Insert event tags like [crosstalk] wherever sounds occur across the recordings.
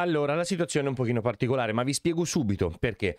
Allora, la situazione è un pochino particolare, ma vi spiego subito perché.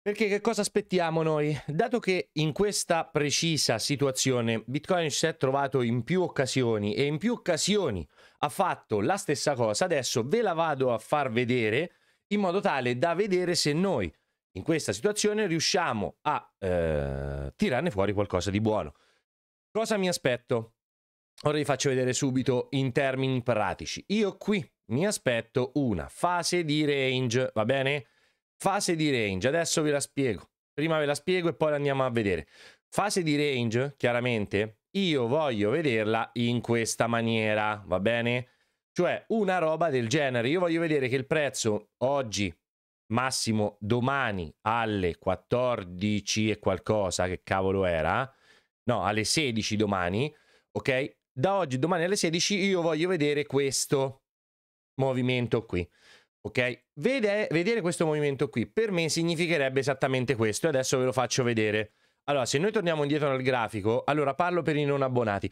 Perché che cosa aspettiamo noi? Dato che in questa precisa situazione Bitcoin si è trovato in più occasioni e in più occasioni ha fatto la stessa cosa, adesso ve la vado a far vedere in modo tale da vedere se noi in questa situazione riusciamo a eh, tirarne fuori qualcosa di buono. Cosa mi aspetto? Ora vi faccio vedere subito in termini pratici. Io qui mi aspetto una fase di range, va bene? Fase di range, adesso ve la spiego. Prima ve la spiego e poi andiamo a vedere. Fase di range, chiaramente, io voglio vederla in questa maniera, va bene? Cioè una roba del genere. Io voglio vedere che il prezzo oggi, massimo domani alle 14 e qualcosa, che cavolo era? No, alle 16 domani, ok? Da oggi, domani alle 16 io voglio vedere questo, movimento qui. Ok? Vede, vedere questo movimento qui per me significherebbe esattamente questo. E Adesso ve lo faccio vedere. Allora, se noi torniamo indietro nel grafico, allora parlo per i non abbonati.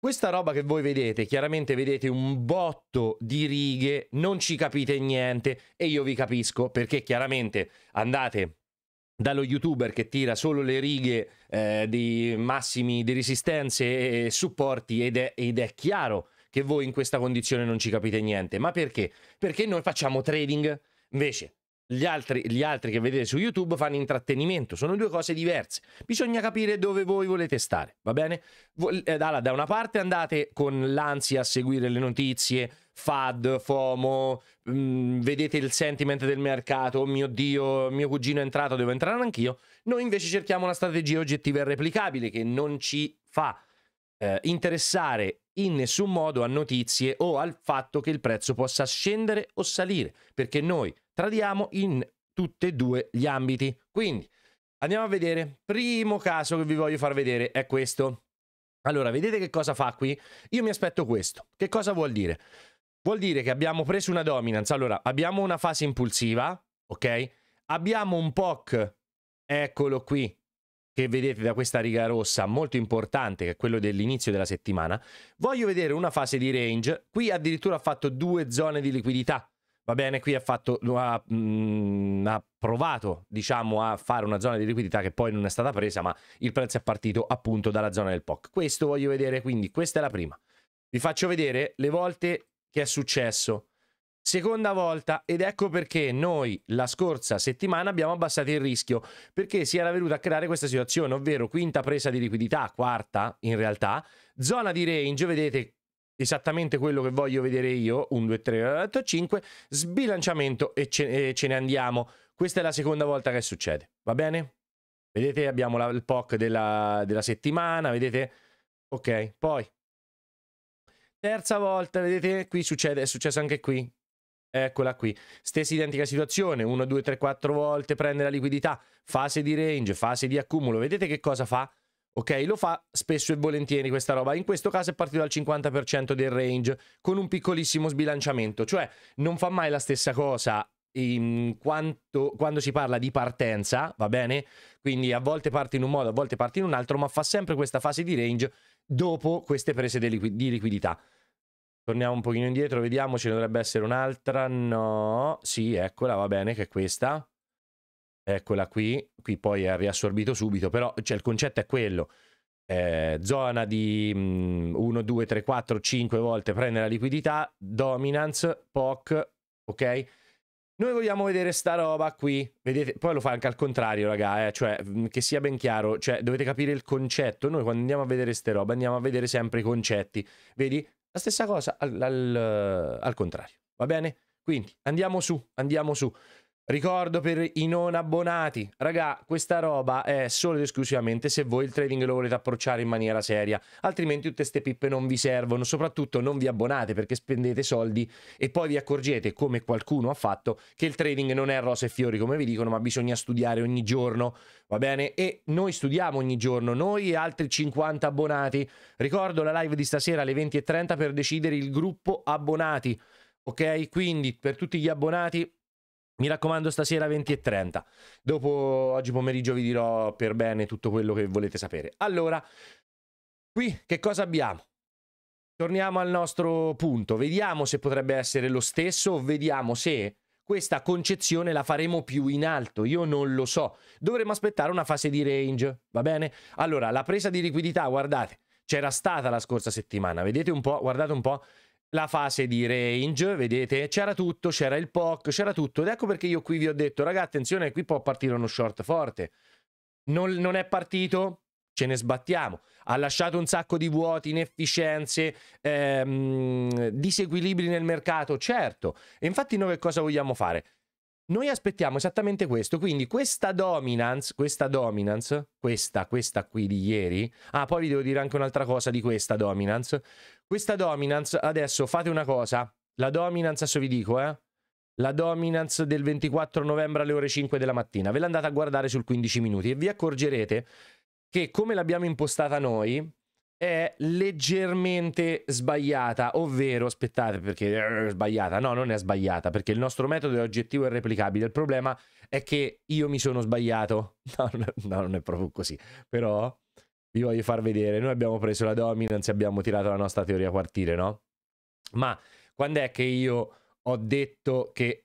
Questa roba che voi vedete, chiaramente vedete un botto di righe, non ci capite niente e io vi capisco perché chiaramente andate dallo youtuber che tira solo le righe eh, di massimi di resistenze e supporti ed è, ed è chiaro che voi in questa condizione non ci capite niente. Ma perché? Perché noi facciamo trading. Invece, gli altri, gli altri che vedete su YouTube fanno intrattenimento, sono due cose diverse. Bisogna capire dove voi volete stare, va bene? Eh, allora, da una parte andate con l'ansia a seguire le notizie, FAD, FOMO, mh, mm, vedete il sentiment del mercato, oh mio Dio, mio cugino è entrato, devo entrare anch'io. Noi invece cerchiamo una strategia oggettiva e replicabile che non ci fa eh, interessare in nessun modo a notizie o al fatto che il prezzo possa scendere o salire, perché noi tradiamo in tutti e due gli ambiti. Quindi andiamo a vedere. Primo caso che vi voglio far vedere è questo. Allora, vedete che cosa fa qui? Io mi aspetto questo. Che cosa vuol dire? Vuol dire che abbiamo preso una dominance. Allora, abbiamo una fase impulsiva, ok? Abbiamo un POC, eccolo qui, che vedete da questa riga rossa molto importante, che è quello dell'inizio della settimana, voglio vedere una fase di range. Qui addirittura ha fatto due zone di liquidità. Va bene, qui ha, fatto, ha, mh, mm, ha provato diciamo, a fare una zona di liquidità che poi non è stata presa, ma il prezzo è partito appunto dalla zona del POC. Questo voglio vedere, quindi questa è la prima. Vi faccio vedere le volte che è successo. Seconda volta ed ecco perché noi la scorsa settimana abbiamo abbassato il rischio perché si era venuta a creare questa situazione, ovvero quinta presa di liquidità, quarta in realtà, zona di range, vedete esattamente quello che voglio vedere io, 1, 2, 3, 4, 5, sbilanciamento e ce, e ce ne andiamo. Questa è la seconda volta che succede, va bene? Vedete abbiamo la, il POC della, della settimana, vedete? Ok, poi Terza volta, vedete, qui succede, è successo anche qui. Eccola qui, stessa identica situazione, 1, 2, 3, 4 volte prende la liquidità, fase di range, fase di accumulo, vedete che cosa fa? Ok, lo fa spesso e volentieri questa roba, in questo caso è partito dal 50% del range con un piccolissimo sbilanciamento, cioè non fa mai la stessa cosa quanto, quando si parla di partenza, va bene? Quindi a volte parte in un modo, a volte parte in un altro, ma fa sempre questa fase di range dopo queste prese di liquidità. Torniamo un pochino indietro, vediamo, ce ne dovrebbe essere un'altra. No, sì, eccola, va bene, che è questa. Eccola qui, qui poi è riassorbito subito, però cioè, il concetto è quello. Eh, zona di mh, 1, 2, 3, 4, 5 volte prende la liquidità, dominance, POC, ok? Noi vogliamo vedere sta roba qui, vedete, poi lo fa anche al contrario, raga, eh? cioè mm, che sia ben chiaro, cioè dovete capire il concetto, noi quando andiamo a vedere ste robe andiamo a vedere sempre i concetti, vedi? La stessa cosa al, al, al contrario, va bene? Quindi andiamo su, andiamo su. Ricordo per i non abbonati, raga, questa roba è solo ed esclusivamente se voi il trading lo volete approcciare in maniera seria, altrimenti tutte ste pippe non vi servono, soprattutto non vi abbonate perché spendete soldi e poi vi accorgete, come qualcuno ha fatto, che il trading non è rose e fiori come vi dicono, ma bisogna studiare ogni giorno, va bene? E noi studiamo ogni giorno, noi e altri 50 abbonati. Ricordo la live di stasera alle 20.30 per decidere il gruppo abbonati, ok? Quindi per tutti gli abbonati mi raccomando, stasera 20 e 30. Dopo oggi pomeriggio vi dirò per bene tutto quello che volete sapere. Allora, qui che cosa abbiamo? Torniamo al nostro punto. Vediamo se potrebbe essere lo stesso, o vediamo se questa concezione la faremo più in alto. Io non lo so. Dovremmo aspettare una fase di range, va bene? Allora, la presa di liquidità, guardate, c'era stata la scorsa settimana. Vedete un po', guardate un po' la fase di range, vedete, c'era tutto, c'era il POC, c'era tutto. Ed ecco perché io qui vi ho detto, raga, attenzione, qui può partire uno short forte. Non, non è partito, ce ne sbattiamo. Ha lasciato un sacco di vuoti, inefficienze, ehm, disequilibri nel mercato, certo. E infatti noi che cosa vogliamo fare? Noi aspettiamo esattamente questo, quindi questa dominance, questa dominance, questa, questa qui di ieri, ah poi vi devo dire anche un'altra cosa di questa dominance, questa dominance, adesso fate una cosa. La dominance, adesso vi dico, eh. La dominance del 24 novembre alle ore 5 della mattina. Ve l'andate a guardare sul 15 minuti e vi accorgerete che come l'abbiamo impostata noi è leggermente sbagliata, ovvero, aspettate perché è eh, sbagliata, no non è sbagliata perché il nostro metodo è oggettivo e replicabile, il problema è che io mi sono sbagliato, [laughs] no, no, non è proprio così, però vi voglio far vedere. Noi abbiamo preso la dominance, e abbiamo tirato la nostra teoria quartile, no? Ma quando è che io ho detto che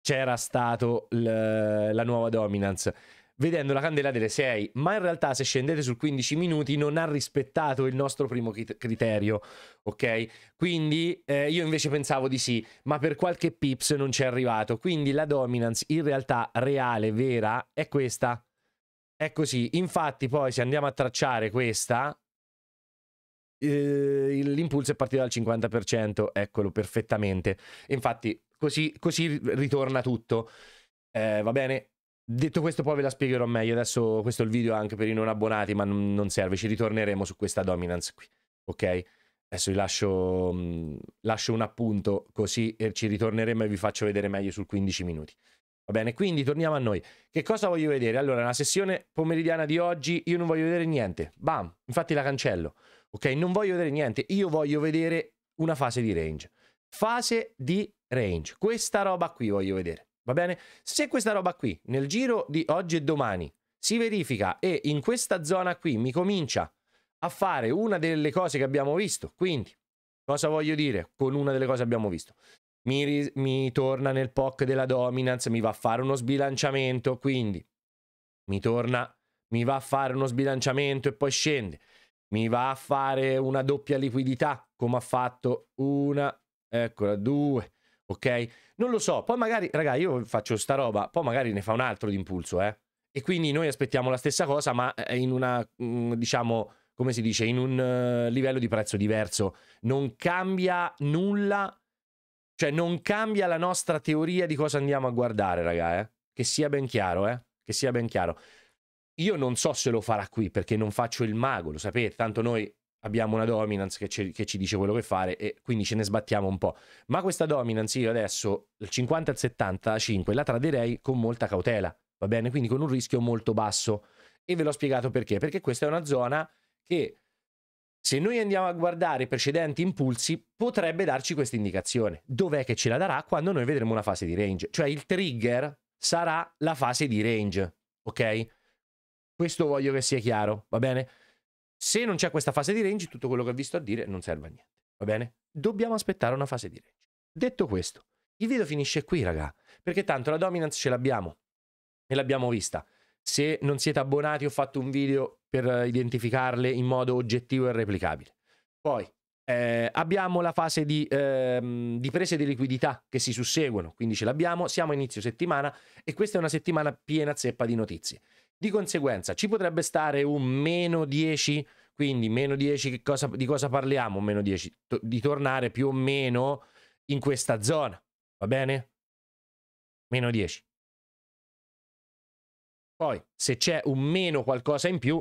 c'era stato la nuova dominance? Vedendo la candela delle 6, ma in realtà se scendete sul 15 minuti non ha rispettato il nostro primo criterio, ok? Quindi eh, io invece pensavo di sì, ma per qualche pips non c'è arrivato. Quindi la dominance in realtà reale, vera, è questa è così. Infatti, poi, se andiamo a tracciare questa, eh, l'impulso è partito dal 50%, eccolo perfettamente. Infatti, così, così ritorna tutto. Eh, va bene? Detto questo, poi ve la spiegherò meglio. Adesso questo è il video anche per i non abbonati, ma non serve. Ci ritorneremo su questa dominance qui. Ok? Adesso vi lascio, mm, lascio un appunto così ci ritorneremo e vi faccio vedere meglio sul 15 minuti. Va bene, quindi torniamo a noi. Che cosa voglio vedere? Allora, la sessione pomeridiana di oggi io non voglio vedere niente. Bam, infatti la cancello. Ok, non voglio vedere niente. Io voglio vedere una fase di range. Fase di range. Questa roba qui voglio vedere. Va bene? Se questa roba qui nel giro di oggi e domani si verifica e in questa zona qui mi comincia a fare una delle cose che abbiamo visto, quindi cosa voglio dire con una delle cose che abbiamo visto? mi, mi torna nel POC della dominance, mi va a fare uno sbilanciamento, quindi mi torna, mi va a fare uno sbilanciamento e poi scende, mi va a fare una doppia liquidità, come ha fatto una, eccola, due, ok? Non lo so, poi magari, ragà, io faccio sta roba, poi magari ne fa un altro d'impulso, eh? E quindi noi aspettiamo la stessa cosa, ma eh, in una, mm, diciamo, come si dice, in un eh, livello di prezzo diverso. Non cambia nulla cioè non cambia la nostra teoria di cosa andiamo a guardare, raga, eh? Che sia ben chiaro, eh? Che sia ben chiaro. Io non so se lo farà qui perché non faccio il mago, lo sapete, tanto noi abbiamo una dominance che ci, che ci, dice quello che fare e quindi ce ne sbattiamo un po'. Ma questa dominance io adesso, il 50 al 75, la traderei con molta cautela, va bene? Quindi con un rischio molto basso. E ve l'ho spiegato perché, perché questa è una zona che se noi andiamo a guardare i precedenti impulsi, potrebbe darci questa indicazione. Dov'è che ce la darà quando noi vedremo una fase di range? Cioè il trigger sarà la fase di range, ok? Questo voglio che sia chiaro, va bene? Se non c'è questa fase di range, tutto quello che ho visto a dire non serve a niente, va bene? Dobbiamo aspettare una fase di range. Detto questo, il video finisce qui, raga, perché tanto la dominance ce l'abbiamo e l'abbiamo vista se non siete abbonati ho fatto un video per identificarle in modo oggettivo e replicabile. Poi eh, abbiamo la fase di, ehm, di, prese di liquidità che si susseguono, quindi ce l'abbiamo, siamo a inizio settimana e questa è una settimana piena zeppa di notizie. Di conseguenza ci potrebbe stare un meno 10, quindi meno 10 cosa, di cosa parliamo? Meno 10 to di tornare più o meno in questa zona, va bene? Meno 10. Poi, se c'è un meno qualcosa in più,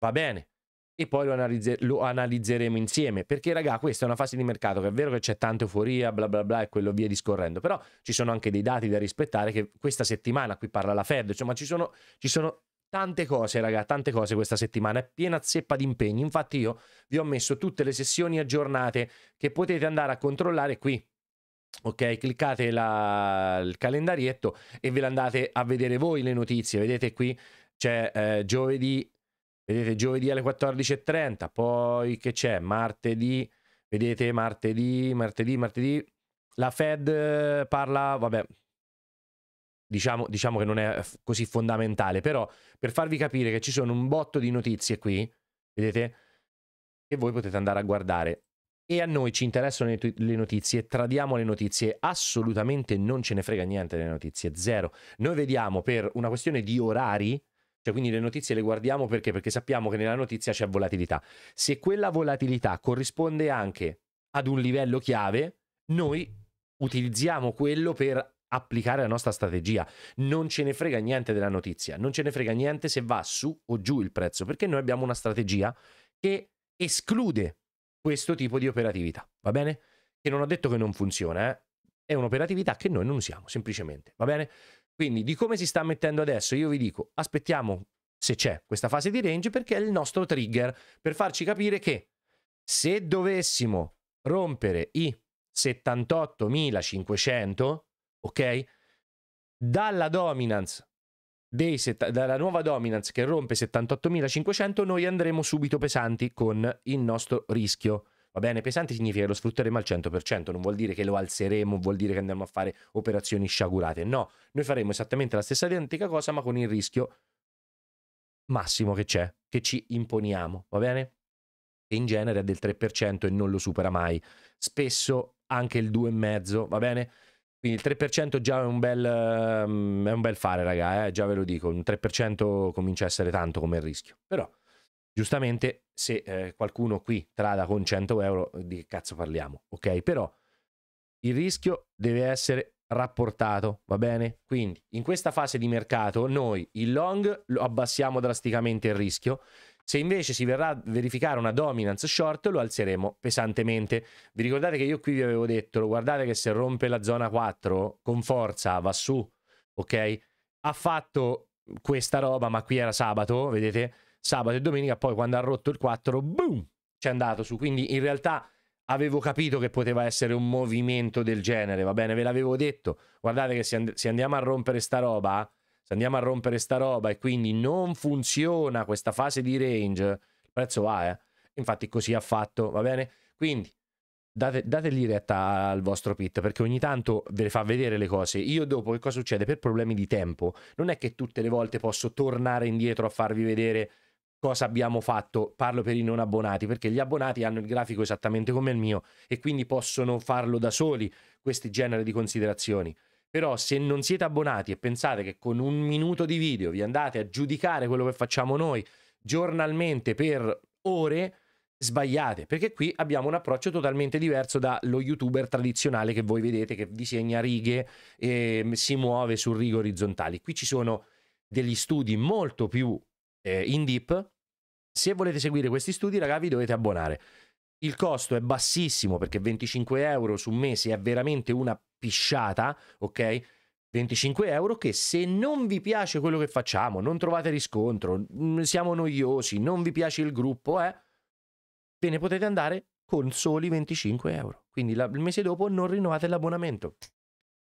va bene. E poi lo, analizze- lo analizzeremo insieme. Perché, raga, questa è una fase di mercato che è vero che c'è tanta euforia, bla bla bla, e quello via discorrendo. Però ci sono anche dei dati da rispettare che questa settimana, qui parla la Fed, insomma, ci sono, ci sono tante cose, raga, tante cose questa settimana, è piena zeppa di impegni. Infatti io vi ho messo tutte le sessioni aggiornate che potete andare a controllare qui ok? Cliccate la, il calendarietto e ve le andate a vedere voi le notizie. Vedete qui c'è eh, giovedì, vedete giovedì alle 14.30, poi che c'è? Martedì, vedete martedì, martedì, martedì. La Fed eh, parla, vabbè, Diciamo, diciamo, che non è così fondamentale, però per farvi capire che ci sono un botto di notizie qui, vedete, che voi potete andare a guardare e a noi ci interessano le notizie, tradiamo le notizie, assolutamente non ce ne frega niente delle notizie, zero. Noi vediamo per una questione di orari, cioè quindi le notizie le guardiamo perché? Perché sappiamo che nella notizia c'è volatilità. Se quella volatilità corrisponde anche ad un livello chiave, noi utilizziamo quello per applicare la nostra strategia. Non ce ne frega niente della notizia, non ce ne frega niente se va su o giù il prezzo, perché noi abbiamo una strategia che esclude questo tipo di operatività, va bene? Che non ho detto che non funziona, eh? è un'operatività che noi non usiamo, semplicemente, va bene? Quindi di come si sta mettendo adesso, io vi dico, aspettiamo se c'è questa fase di range perché è il nostro trigger per farci capire che se dovessimo rompere i 78.500, ok? Dalla dominance set- dalla nuova dominance che rompe 78.500, noi andremo subito pesanti con il nostro rischio. Va bene, pesanti significa che lo sfrutteremo al 100%, non vuol dire che lo alzeremo, vuol dire che andremo a fare operazioni sciagurate. No, noi faremo esattamente la stessa identica cosa, ma con il rischio massimo che c'è, che ci imponiamo, va bene? Che in genere è del 3% e non lo supera mai. Spesso anche il 2,5%, va bene? Quindi il 3% già è un bel, mm, è un bel fare, raga, eh? già ve lo dico, un 3% comincia a essere tanto come rischio. Però, giustamente, se eh, qualcuno qui trada con 100 euro, di che cazzo parliamo, ok? Però il rischio deve essere rapportato, va bene? Quindi, in questa fase di mercato, noi il long lo abbassiamo drasticamente il rischio, se invece si verrà a verificare una dominance short lo alzeremo pesantemente. Vi ricordate che io qui vi avevo detto, guardate che se rompe la zona 4 con forza va su, ok? Ha fatto questa roba, ma qui era sabato, vedete? Sabato e domenica, poi quando ha rotto il 4, boom, ci è andato su. Quindi in realtà avevo capito che poteva essere un movimento del genere, va bene? Ve l'avevo detto. Guardate che se, and- se andiamo a rompere sta roba andiamo a rompere sta roba e quindi non funziona questa fase di range, il prezzo va, eh. Infatti così ha fatto, va bene? Quindi date, dategli retta al vostro pit perché ogni tanto ve le fa vedere le cose. Io dopo che cosa succede? Per problemi di tempo, non è che tutte le volte posso tornare indietro a farvi vedere cosa abbiamo fatto, parlo per i non abbonati, perché gli abbonati hanno il grafico esattamente come il mio e quindi possono farlo da soli questi genere di considerazioni. Però se non siete abbonati e pensate che con un minuto di video vi andate a giudicare quello che facciamo noi giornalmente per ore, sbagliate, perché qui abbiamo un approccio totalmente diverso dallo youtuber tradizionale che voi vedete che disegna righe e si muove su righe orizzontali. Qui ci sono degli studi molto più eh, in deep. Se volete seguire questi studi, ragazzi, vi dovete abbonare. Il costo è bassissimo perché 25 euro su mese è veramente una pisciata, ok? 25 euro che se non vi piace quello che facciamo, non trovate riscontro, mm, siamo noiosi, non vi piace il gruppo, eh, ve ne potete andare con soli 25 euro. Quindi la, il mese dopo non rinnovate l'abbonamento.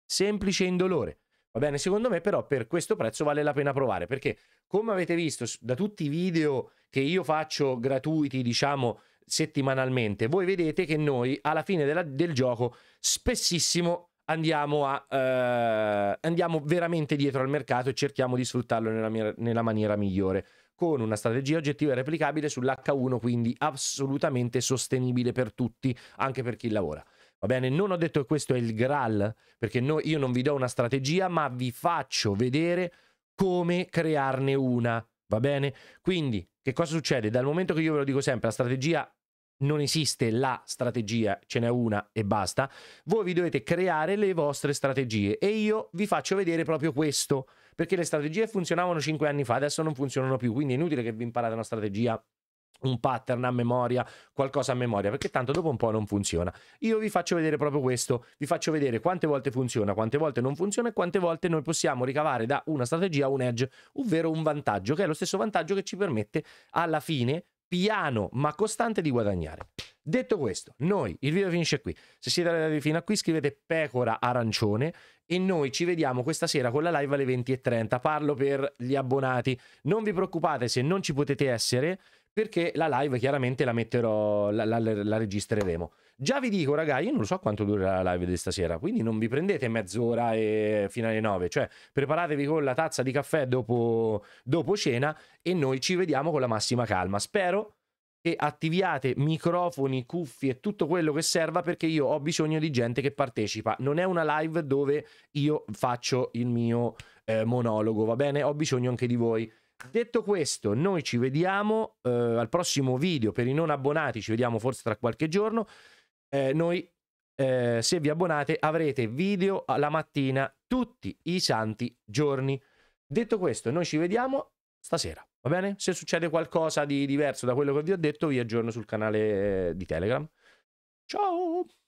Semplice e indolore. Va bene, secondo me però per questo prezzo vale la pena provare, perché come avete visto da tutti i video che io faccio gratuiti, diciamo, settimanalmente, voi vedete che noi alla fine della, del gioco spessissimo andiamo, a, eh, andiamo veramente dietro al mercato e cerchiamo di sfruttarlo nella, nella maniera migliore con una strategia oggettiva e replicabile sull'H1, quindi assolutamente sostenibile per tutti, anche per chi lavora. Va bene, non ho detto che questo è il Graal, perché no, io non vi do una strategia, ma vi faccio vedere come crearne una. Va bene? Quindi, che cosa succede? Dal momento che io ve lo dico sempre, la strategia non esiste la strategia, ce n'è una e basta. Voi vi dovete creare le vostre strategie e io vi faccio vedere proprio questo, perché le strategie funzionavano 5 anni fa, adesso non funzionano più, quindi è inutile che vi imparate una strategia un pattern a memoria, qualcosa a memoria, perché tanto dopo un po' non funziona. Io vi faccio vedere proprio questo, vi faccio vedere quante volte funziona, quante volte non funziona e quante volte noi possiamo ricavare da una strategia un edge, ovvero un vantaggio, che è lo stesso vantaggio che ci permette alla fine piano ma costante di guadagnare. Detto questo, noi, il video finisce qui. Se siete arrivati fino a qui scrivete pecora arancione e noi ci vediamo questa sera con la live alle 20.30. Parlo per gli abbonati. Non vi preoccupate se non ci potete essere, perché la live chiaramente la metterò, la, la, la registreremo. Già vi dico, ragazzi, io non so quanto durerà la live di stasera, quindi non vi prendete mezz'ora e fino alle nove, cioè preparatevi con la tazza di caffè dopo, dopo cena e noi ci vediamo con la massima calma. Spero che attiviate microfoni, cuffie e tutto quello che serva perché io ho bisogno di gente che partecipa. Non è una live dove io faccio il mio eh, monologo, va bene? Ho bisogno anche di voi. Detto questo, noi ci vediamo eh, al prossimo video. Per i non abbonati, ci vediamo forse tra qualche giorno. Eh, noi, eh, se vi abbonate, avrete video alla mattina tutti i santi giorni. Detto questo, noi ci vediamo stasera. Va bene? Se succede qualcosa di diverso da quello che vi ho detto, vi aggiorno sul canale eh, di Telegram. Ciao!